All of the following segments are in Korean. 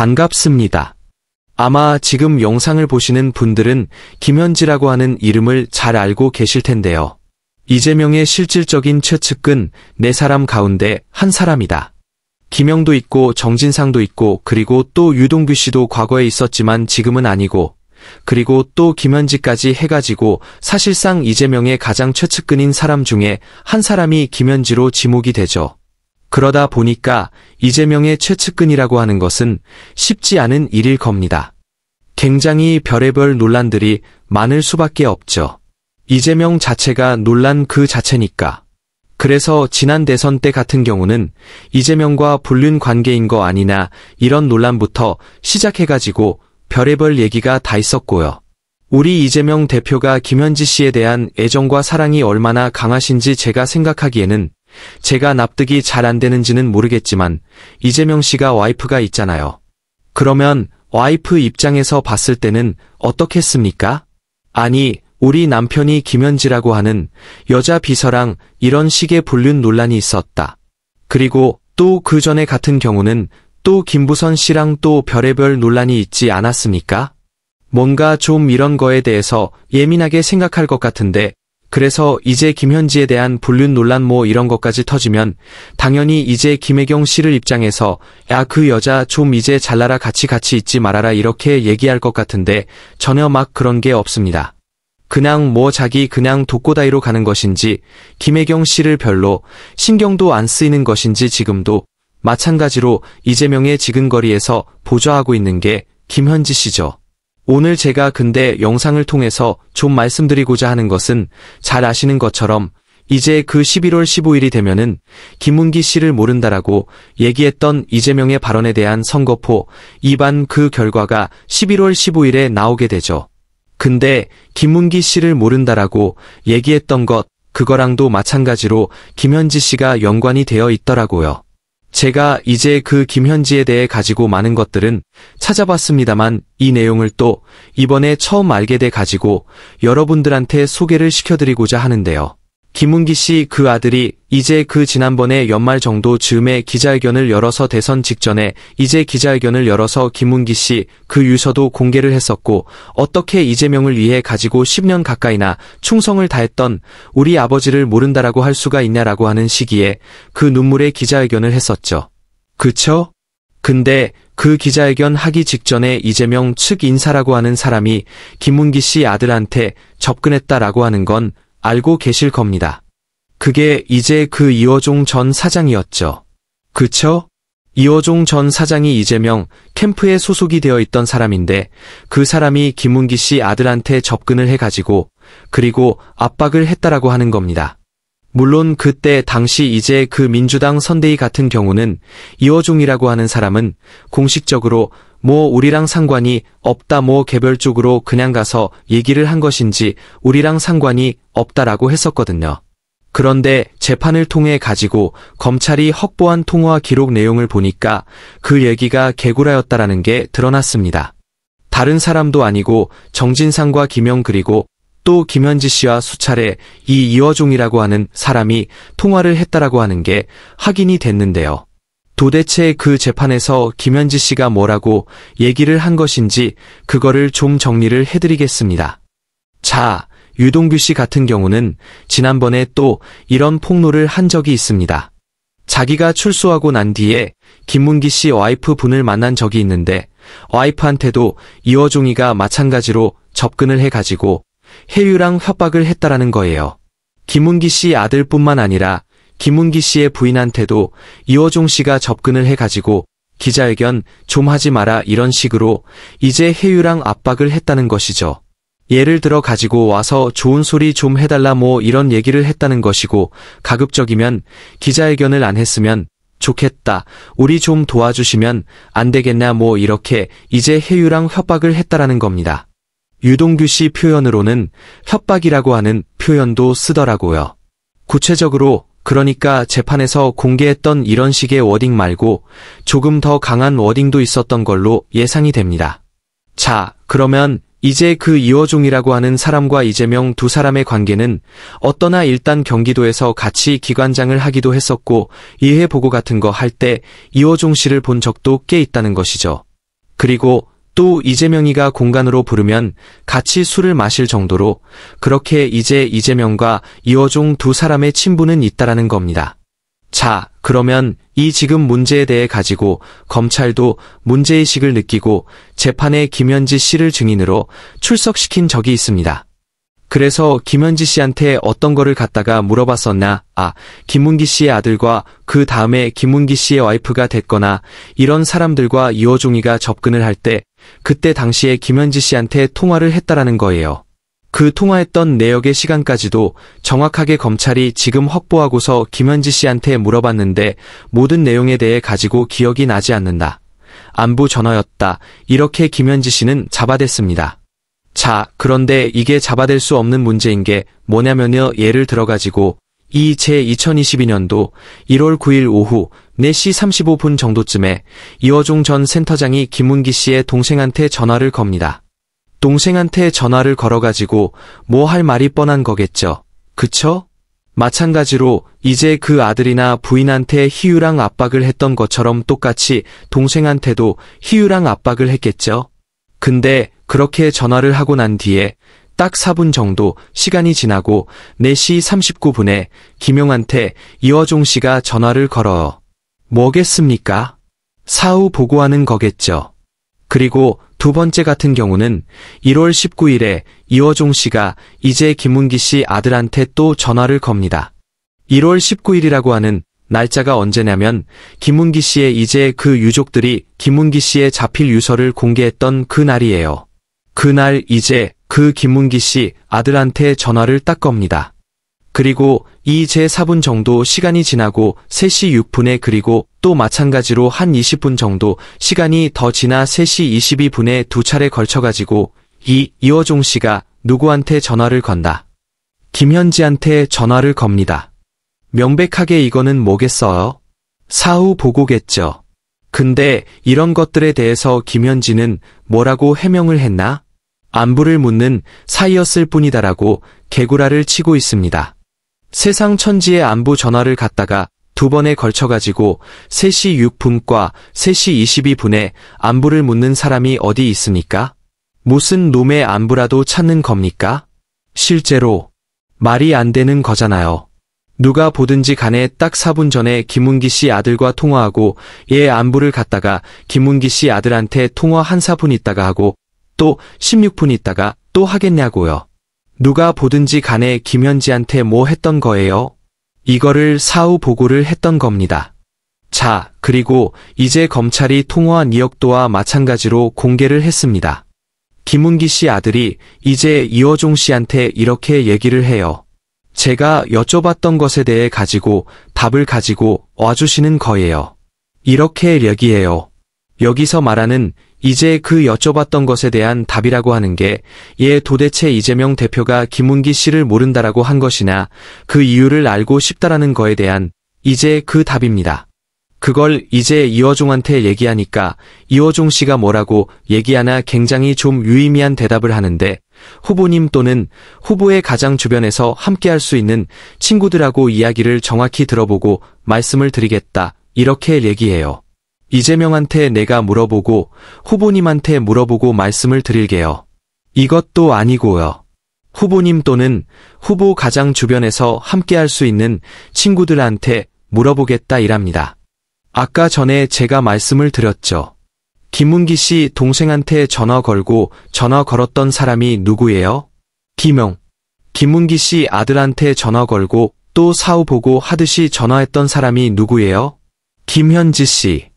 반갑습니다. 아마 지금 영상을 보시는 분들은 김현지라고 하는 이름을 잘 알고 계실 텐데요. 이재명의 실질적인 최측근 네 사람 가운데 한 사람이다. 김영도 있고 정진상도 있고 그리고 또 유동규 씨도 과거에 있었지만 지금은 아니고 그리고 또 김현지까지 해가지고 사실상 이재명의 가장 최측근인 사람 중에 한 사람이 김현지로 지목이 되죠. 그러다 보니까 이재명의 최측근이라고 하는 것은 쉽지 않은 일일 겁니다. 굉장히 별의별 논란들이 많을 수밖에 없죠. 이재명 자체가 논란 그 자체니까. 그래서 지난 대선 때 같은 경우는 이재명과 불륜 관계인 거 아니나 이런 논란부터 시작해가지고 별의별 얘기가 다 있었고요. 우리 이재명 대표가 김현지 씨에 대한 애정과 사랑이 얼마나 강하신지 제가 생각하기에는 제가 납득이 잘 안 되는지는 모르겠지만 이재명 씨가 와이프가 있잖아요. 그러면 와이프 입장에서 봤을 때는 어떻겠습니까? 아니, 우리 남편이 김현지라고 하는 여자 비서랑 이런 식의 불륜 논란이 있었다. 그리고 또 그 전에 같은 경우는 또 김부선 씨랑 또 별의별 논란이 있지 않았습니까? 뭔가 좀 이런 거에 대해서 예민하게 생각할 것 같은데 그래서 이제 김현지에 대한 불륜 논란 뭐 이런 것까지 터지면 당연히 이제 김혜경 씨를 입장에서 야 그 여자 좀 이제 잘나라 같이 같이 있지 말아라 이렇게 얘기할 것 같은데 전혀 막 그런 게 없습니다. 그냥 뭐 자기 그냥 독고다이로 가는 것인지 김혜경 씨를 별로 신경도 안 쓰이는 것인지 지금도 마찬가지로 이재명의 지근거리에서 보좌하고 있는 게 김현지 씨죠. 오늘 제가 근데 영상을 통해서 좀 말씀드리고자 하는 것은 잘 아시는 것처럼 이제 그 11월 15일이 되면은 김문기 씨를 모른다라고 얘기했던 이재명의 발언에 대한 선거포 입안 그 결과가 11월 15일에 나오게 되죠. 근데 김문기 씨를 모른다라고 얘기했던 것 그거랑도 마찬가지로 김현지 씨가 연관이 되어 있더라고요. 제가 이제 그 김현지에 대해 가지고 많은 것들은 찾아봤습니다만 이 내용을 또 이번에 처음 알게 돼 가지고 여러분들한테 소개를 시켜드리고자 하는데요. 김은기 씨 그 아들이 이제 그 지난번에 연말 정도 즈음에 기자회견을 열어서 대선 직전에 이제 기자회견을 열어서 김은기 씨 그 유서도 공개를 했었고 어떻게 이재명을 위해 가지고 10년 가까이나 충성을 다했던 우리 아버지를 모른다라고 할 수가 있냐라고 하는 시기에 그 눈물의 기자회견을 했었죠. 그쵸? 근데 그 기자회견 하기 직전에 이재명 측 인사라고 하는 사람이 김문기 씨 아들한테 접근했다라고 하는 건 알고 계실 겁니다. 그게 이제 그 이어종 전 사장이었죠. 그쵸? 이어종 전 사장이 이재명 캠프에 소속이 되어 있던 사람인데 그 사람이 김문기씨 아들한테 접근을 해가지고 그리고 압박을 했다라고 하는 겁니다. 물론 그때 당시 이제 그 민주당 선대위 같은 경우는 이어종이라고 하는 사람은 공식적으로 뭐 우리랑 상관이 없다 뭐 개별적으로 그냥 가서 얘기를 한 것인지 우리랑 상관이 없다라고 했었거든요. 그런데 재판을 통해 가지고 검찰이 확보한 통화 기록 내용을 보니까 그 얘기가 개구라였다라는 게 드러났습니다. 다른 사람도 아니고 정진상과 김영 그리고 또 김현지 씨와 수차례 이 이어종이라고 하는 사람이 통화를 했다라고 하는 게 확인이 됐는데요. 도대체 그 재판에서 김현지 씨가 뭐라고 얘기를 한 것인지 그거를 좀 정리를 해드리겠습니다. 자, 유동규 씨 같은 경우는 지난번에 또 이런 폭로를 한 적이 있습니다. 자기가 출소하고 난 뒤에 김문기 씨 와이프 분을 만난 적이 있는데 와이프한테도 이어종이가 마찬가지로 접근을 해가지고 해유랑 협박을 했다라는 거예요. 김문기 씨 아들뿐만 아니라 김문기 씨의 부인한테도 이호종 씨가 접근을 해가지고 기자회견 좀 하지 마라 이런 식으로 이제 혜유랑 압박을 했다는 것이죠. 예를 들어 가지고 와서 좋은 소리 좀 해달라 뭐 이런 얘기를 했다는 것이고 가급적이면 기자회견을 안 했으면 좋겠다. 우리 좀 도와주시면 안 되겠냐 뭐 이렇게 이제 혜유랑 협박을 했다라는 겁니다. 유동규 씨 표현으로는 협박이라고 하는 표현도 쓰더라고요. 구체적으로 그러니까 재판에서 공개했던 이런 식의 워딩 말고 조금 더 강한 워딩도 있었던 걸로 예상이 됩니다. 자, 그러면 이제 그 이어종이라고 하는 사람과 이재명 두 사람의 관계는 어떠나 일단 경기도에서 같이 기관장을 하기도 했었고 이해보고 같은 거 할 때 이어종 씨를 본 적도 꽤 있다는 것이죠. 그리고 또 이재명이가 공간으로 부르면 같이 술을 마실 정도로 그렇게 이제 이재명과 이어종 두 사람의 친분은 있다라는 겁니다. 자, 그러면 이 지금 문제에 대해 가지고 검찰도 문제의식을 느끼고 재판에 김현지 씨를 증인으로 출석시킨 적이 있습니다. 그래서 김현지 씨한테 어떤 거를 갖다가 물어봤었나, 아, 김문기 씨의 아들과 그 다음에 김문기 씨의 와이프가 됐거나 이런 사람들과 이호종이가 접근을 할때 그때 당시에 김현지 씨한테 통화를 했다라는 거예요. 그 통화했던 내역의 시간까지도 정확하게 검찰이 지금 확보하고서 김현지 씨한테 물어봤는데 모든 내용에 대해 가지고 기억이 나지 않는다. 안부 전화였다. 이렇게 김현지 씨는 잡아댔습니다. 자, 그런데 이게 잡아댈 수 없는 문제인 게 뭐냐면요. 예를 들어가지고 이 제2022년도 1월 9일 오후 4시 35분 정도쯤에 이어종 전 센터장이 김문기 씨의 동생한테 전화를 겁니다. 동생한테 전화를 걸어가지고 뭐 할 말이 뻔한 거겠죠. 그쵸? 마찬가지로 이제 그 아들이나 부인한테 희유랑 압박을 했던 것처럼 똑같이 동생한테도 희유랑 압박을 했겠죠. 근데 그렇게 전화를 하고 난 뒤에 딱 4분 정도 시간이 지나고 4시 39분에 김용한테 이어종 씨가 전화를 걸어요. 뭐겠습니까? 사후 보고하는 거겠죠. 그리고 두 번째 같은 경우는 1월 19일에 이어종 씨가 이제 김문기 씨 아들한테 또 전화를 겁니다. 1월 19일이라고 하는 날짜가 언제냐면 김문기 씨의 이제 그 유족들이 김문기 씨의 자필 유서를 공개했던 그 날이에요. 그날 이제 그 김문기 씨 아들한테 전화를 딱 겁니다. 그리고 이 제4분 정도 시간이 지나고 3시 6분에 그리고 또 마찬가지로 한 20분 정도 시간이 더 지나 3시 22분에 두 차례 걸쳐가지고 이 이어종 씨가 누구한테 전화를 건다. 김현지한테 전화를 겁니다. 명백하게 이거는 뭐겠어요? 사후 보고겠죠. 근데 이런 것들에 대해서 김현지는 뭐라고 해명을 했나? 안부를 묻는 사이였을 뿐이다라고 개구라를 치고 있습니다. 세상 천지의 안부 전화를 갖다가 두 번에 걸쳐가지고 3시 6분과 3시 22분에 안부를 묻는 사람이 어디 있습니까? 무슨 놈의 안부라도 찾는 겁니까? 실제로 말이 안 되는 거잖아요. 누가 보든지 간에 딱 4분 전에 김문기 씨 아들과 통화하고 얘 안부를 갖다가 김문기 씨 아들한테 통화 한 4분 있다가 하고 또 16분 있다가 또 하겠냐고요. 누가 보든지 간에 김현지한테 뭐 했던 거예요. 이거를 사후 보고를 했던 겁니다. 자, 그리고 이제 검찰이 통화한 이억도와 마찬가지로 공개를 했습니다. 김은기 씨 아들이 이제 이어종 씨한테 이렇게 얘기를 해요. 제가 여쭤봤던 것에 대해 가지고 답을 가지고 와주시는 거예요. 이렇게 얘기해요. 여기서 말하는 이제 그 여쭤봤던 것에 대한 답이라고 하는 게, 예 도대체 이재명 대표가 김문기 씨를 모른다라고 한 것이나 그 이유를 알고 싶다라는 거에 대한 이제 그 답입니다. 그걸 이제 이어종한테 얘기하니까 이어종 씨가 뭐라고 얘기하나 굉장히 좀 유의미한 대답을 하는데 후보님 또는 후보의 가장 주변에서 함께할 수 있는 친구들하고 이야기를 정확히 들어보고 말씀을 드리겠다 이렇게 얘기해요. 이재명한테 내가 물어보고 후보님한테 물어보고 말씀을 드릴게요. 이것도 아니고요. 후보님 또는 후보 가장 주변에서 함께할 수 있는 친구들한테 물어보겠다 이랍니다. 아까 전에 제가 말씀을 드렸죠. 김문기 씨 동생한테 전화 걸고 전화 걸었던 사람이 누구예요? 김영. 김문기 씨 아들한테 전화 걸고 또 사후 보고 하듯이 전화했던 사람이 누구예요? 김현지 씨.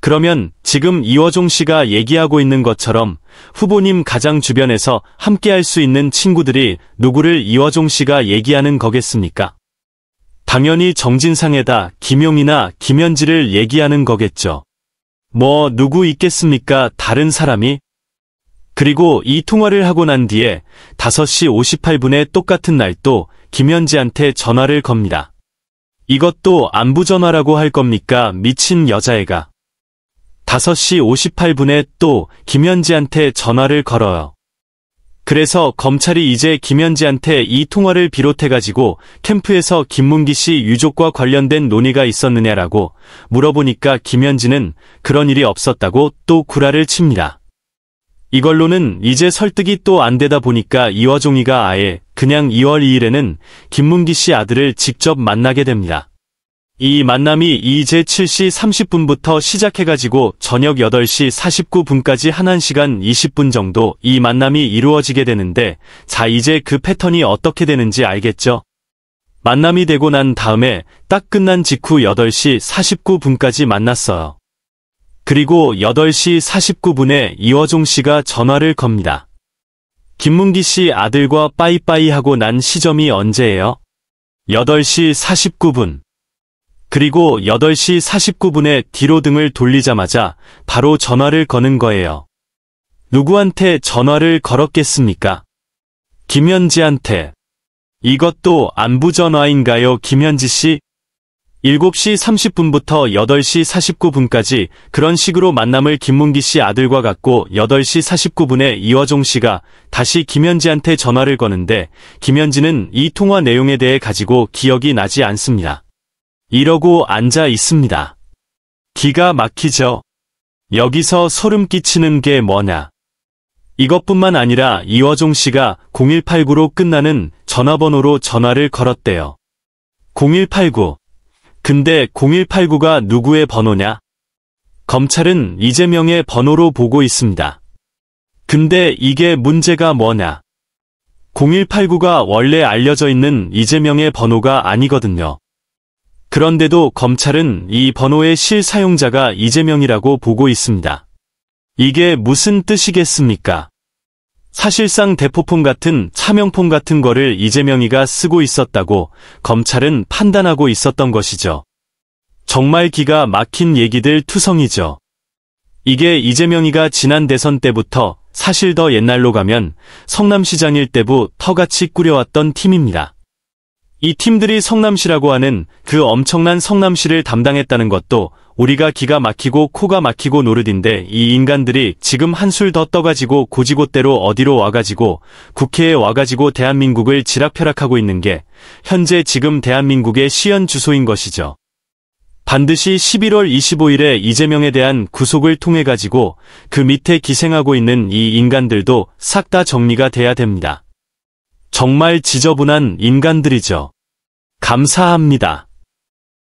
그러면 지금 이워종 씨가 얘기하고 있는 것처럼 후보님 가장 주변에서 함께할 수 있는 친구들이 누구를 이워종 씨가 얘기하는 거겠습니까? 당연히 정진상에다 김용이나 김현지를 얘기하는 거겠죠. 뭐 누구 있겠습니까? 다른 사람이? 그리고 이 통화를 하고 난 뒤에 5시 58분에 똑같은 날 또 김현지한테 전화를 겁니다. 이것도 안부 전화라고 할 겁니까? 미친 여자애가. 5시 58분에 또 김현지한테 전화를 걸어요. 그래서 검찰이 이제 김현지한테 이 통화를 비롯해가지고 캠프에서 김문기 씨 유족과 관련된 논의가 있었느냐라고 물어보니까 김현지는 그런 일이 없었다고 또 구라를 칩니다. 이걸로는 이제 설득이 또 안 되다 보니까 이화종이가 아예 그냥 2월 2일에는 김문기 씨 아들을 직접 만나게 됩니다. 이 만남이 이제 7시 30분부터 시작해가지고 저녁 8시 49분까지 한 1시간 20분 정도 이 만남이 이루어지게 되는데 자 이제 그 패턴이 어떻게 되는지 알겠죠? 만남이 되고 난 다음에 딱 끝난 직후 8시 49분까지 만났어요. 그리고 8시 49분에 이화종 씨가 전화를 겁니다. 김문기 씨 아들과 빠이빠이 하고 난 시점이 언제예요? 8시 49분. 그리고 8시 49분에 뒤로 등을 돌리자마자 바로 전화를 거는 거예요. 누구한테 전화를 걸었겠습니까? 김현지한테. 이것도 안부 전화인가요, 김현지 씨? 7시 30분부터 8시 49분까지 그런 식으로 만남을 김문기 씨 아들과 갖고 8시 49분에 이화종 씨가 다시 김현지한테 전화를 거는데 김현지는 이 통화 내용에 대해 가지고 기억이 나지 않습니다. 이러고 앉아 있습니다. 기가 막히죠? 여기서 소름 끼치는 게 뭐냐? 이것뿐만 아니라 이화종 씨가 0189로 끝나는 전화번호로 전화를 걸었대요. 0189. 근데 0189가 누구의 번호냐? 검찰은 이재명의 번호로 보고 있습니다. 근데 이게 문제가 뭐냐? 0189가 원래 알려져 있는 이재명의 번호가 아니거든요. 그런데도 검찰은 이 번호의 실사용자가 이재명이라고 보고 있습니다. 이게 무슨 뜻이겠습니까? 사실상 대포폰 같은 차명폰 같은 거를 이재명이가 쓰고 있었다고 검찰은 판단하고 있었던 것이죠. 정말 기가 막힌 얘기들 투성이죠. 이게 이재명이가 지난 대선 때부터 사실 더 옛날로 가면 성남시장일 때부 터같이 꾸려왔던 팀입니다. 이 팀들이 성남시라고 하는 그 엄청난 성남시를 담당했다는 것도 우리가 기가 막히고 코가 막히고 노릇인데 이 인간들이 지금 한술 더 떠가지고 고지고대로 어디로 와가지고 국회에 와가지고 대한민국을 지락펴락하고 있는 게 현재 지금 대한민국의 시연 주소인 것이죠. 반드시 11월 25일에 이재명에 대한 구속을 통해 가지고 그 밑에 기생하고 있는 이 인간들도 싹 다 정리가 돼야 됩니다. 정말 지저분한 인간들이죠. 감사합니다.